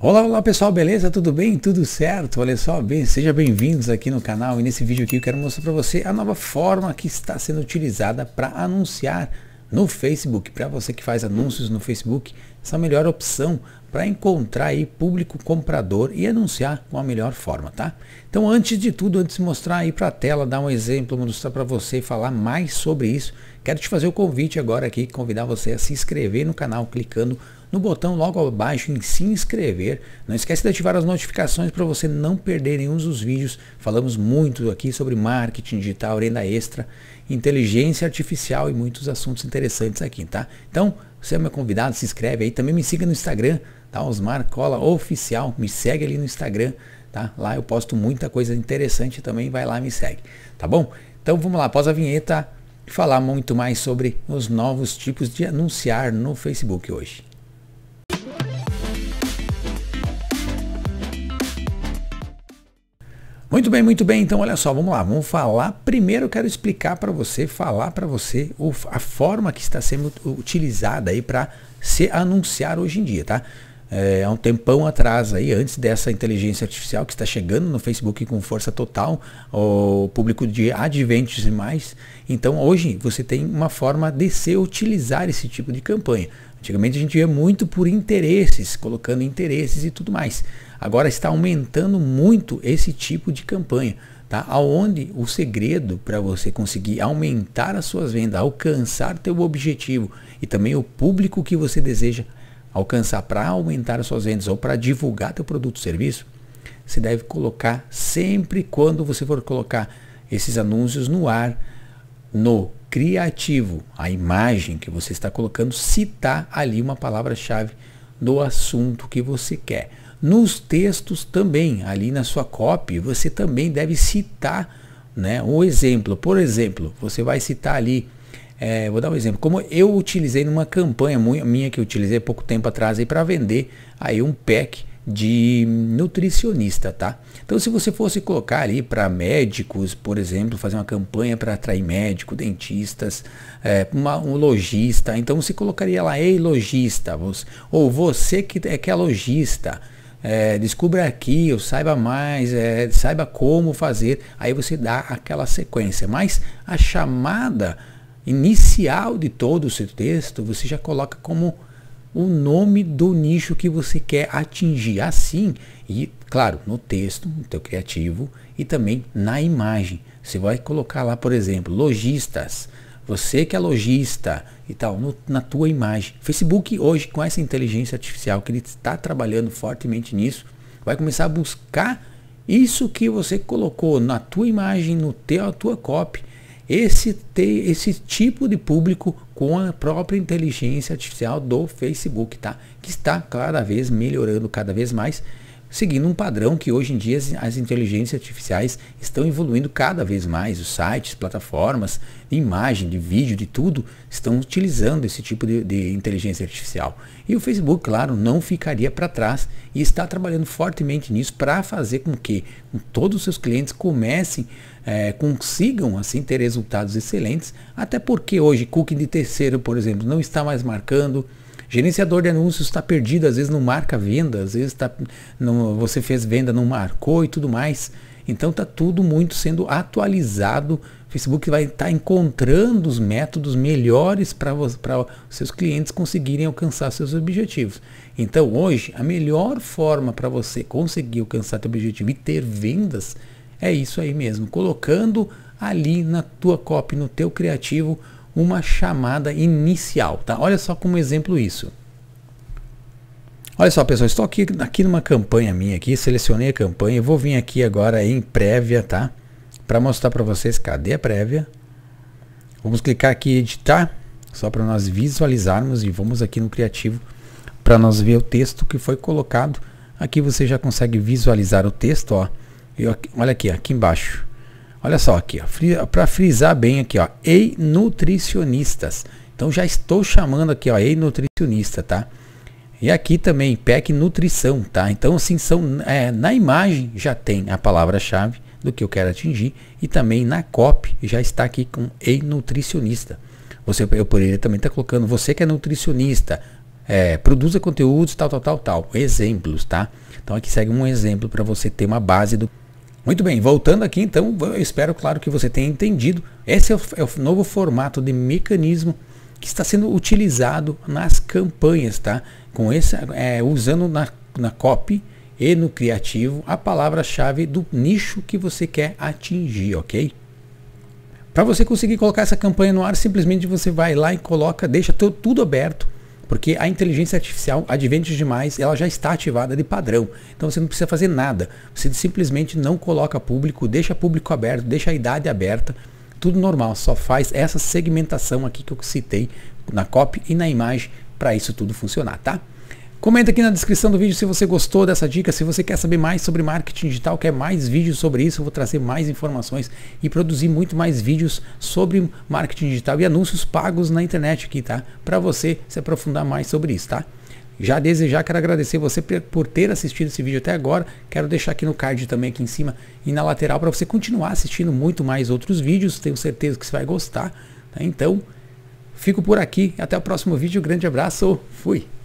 Olá, olá pessoal, beleza? Tudo bem? Tudo certo? Olha só, bem, sejam bem-vindos aqui no canal e nesse vídeo aqui eu quero mostrar para você a nova forma que está sendo utilizada para anunciar no Facebook. Para você que faz anúncios no Facebook, essa é a melhor opção para encontrar aí público comprador e anunciar com a melhor forma, tá? Então, antes de tudo, antes de mostrar aí para a tela, dar um exemplo, mostrar para você falar mais sobre isso, quero te fazer o convite agora aqui, convidar você a se inscrever no canal clicando no botão logo abaixo em se inscrever. Não esquece de ativar as notificações para você não perder nenhum dos vídeos. Falamos muito aqui sobre marketing digital, renda extra, inteligência artificial e muitos assuntos interessantes aqui, tá? Então, você é meu convidado, se inscreve aí. Também me siga no Instagram, tá? Osmar Cola Oficial. Me segue ali no Instagram, tá? Lá eu posto muita coisa interessante também. Vai lá, me segue, tá bom? Então vamos lá, após a vinheta, falar muito mais sobre os novos tipos de anunciar no Facebook hoje. Muito bem, muito bem. Então, olha só, vamos lá. Vamos falar. Primeiro, eu quero explicar para você, falar para você a forma que está sendo utilizada aí para se anunciar hoje em dia, tá? É, há um tempão atrás aí, antes dessa inteligência artificial que está chegando no Facebook com força total, o público de adventos e mais. Então hoje você tem uma forma de se utilizar esse tipo de campanha. Antigamente a gente via muito por interesses, colocando interesses e tudo mais. Agora está aumentando muito esse tipo de campanha, tá? Aonde o segredo para você conseguir aumentar as suas vendas, alcançar teu objetivo e também o público que você deseja alcançar para aumentar as suas vendas ou para divulgar teu produto ou serviço, você deve colocar sempre quando você for colocar esses anúncios no ar, no criativo, a imagem que você está colocando, citar ali uma palavra-chave do assunto que você quer. Nos textos também, ali na sua copy, você também deve citar né, um exemplo. Por exemplo, você vai citar ali, é, vou dar um exemplo, como eu utilizei numa campanha minha que eu utilizei pouco tempo atrás para vender aí um pack de nutricionista, tá? Então, se você fosse colocar ali para médicos, por exemplo, fazer uma campanha para atrair médico, dentistas, é, uma, um lojista, então você colocaria lá, ei lojista, ou você que é, que é lojista, é, descubra aqui, ou saiba mais, é, saiba como fazer. Aí você dá aquela sequência. Mas a chamada inicial de todo o seu texto você já coloca como o nome do nicho que você quer atingir. Assim, e claro, no texto, no teu criativo e também na imagem. Você vai colocar lá, por exemplo, lojistas você que é lojista e tal, no, na tua imagem. Facebook hoje, com essa inteligência artificial que ele está trabalhando fortemente nisso, vai começar a buscar isso que você colocou na tua imagem, no teu, a tua copy, esse, te, esse tipo de público com a própria inteligência artificial do Facebook, tá? Que está cada vez melhorando, cada vez mais seguindo um padrão que hoje em dia as, inteligências artificiais estão evoluindo cada vez mais. Os sites, plataformas de imagem, de vídeo, de tudo, estão utilizando esse tipo de, de inteligência artificial. E o Facebook, claro, não ficaria para trás e está trabalhando fortemente nisso para fazer com que todos os seus clientes comecem é, consigam assim ter resultados excelentes, até porque hoje cookie de terceiro, por exemplo, não está mais marcando, Gerenciador de anúncios está perdido, às vezes não marca venda, às vezes tá, não, você fez venda, não marcou e tudo mais. Então está tudo muito sendo atualizado. O Facebook vai estar tá encontrando os métodos melhores para os seus clientes conseguirem alcançar seus objetivos. Então hoje a melhor forma para você conseguir alcançar seu objetivo e ter vendas é isso aí mesmo, colocando ali na tua copy, no teu criativo, uma chamada inicial. Tá? Olha só como exemplo isso. Olha só, pessoal, estou aqui, aqui numa campanha minha aqui, selecionei a campanha, vou vir aqui agora em prévia, tá? Para mostrar para vocês, cadê a prévia? Vamos clicar aqui em editar, só para nós visualizarmos e vamos aqui no criativo para nós ver o texto que foi colocado. Aqui você já consegue visualizar o texto, ó. Eu, olha aqui, aqui embaixo. Olha só aqui, para frisar bem aqui, ó, ei nutricionistas. Então já estou chamando aqui, ó, ei nutricionista, tá? E aqui também PEC nutrição, tá? Então assim são é, na imagem já tem a palavra-chave do que eu quero atingir e também na copy já está aqui com ei nutricionista. Você eu poderia também estar tá colocando você que é nutricionista, é, produza conteúdos tal tal tal tal, exemplos, tá? Então aqui segue um exemplo para você ter uma base do muito bem, voltando aqui então, eu espero claro que você tenha entendido. Esse é o, é o, novo formato de mecanismo que está sendo utilizado nas campanhas, tá? Com esse, é, usando na, na copy e no criativo a palavra-chave do nicho que você quer atingir, ok? Para você conseguir colocar essa campanha no ar, simplesmente você vai lá e coloca, deixa tudo aberto porque a inteligência artificial, advente demais, ela já está ativada de padrão. Então você não precisa fazer nada. Você simplesmente não coloca público, deixa público aberto, deixa a idade aberta. Tudo normal, só faz essa segmentação aqui que eu citei na copy e na imagem para isso tudo funcionar, tá? Comenta aqui na descrição do vídeo se você gostou dessa dica, se você quer saber mais sobre marketing digital, quer mais vídeos sobre isso, eu vou trazer mais informações e produzir muito mais vídeos sobre marketing digital e anúncios pagos na internet aqui, tá? Para você se aprofundar mais sobre isso, tá? Já desejar, quero agradecer você por ter assistido esse vídeo até agora. Quero deixar aqui no card também, aqui em cima e na lateral, para você continuar assistindo muito mais outros vídeos. Tenho certeza que você vai gostar. Tá? Então, fico por aqui. Até o próximo vídeo. Grande abraço. Fui.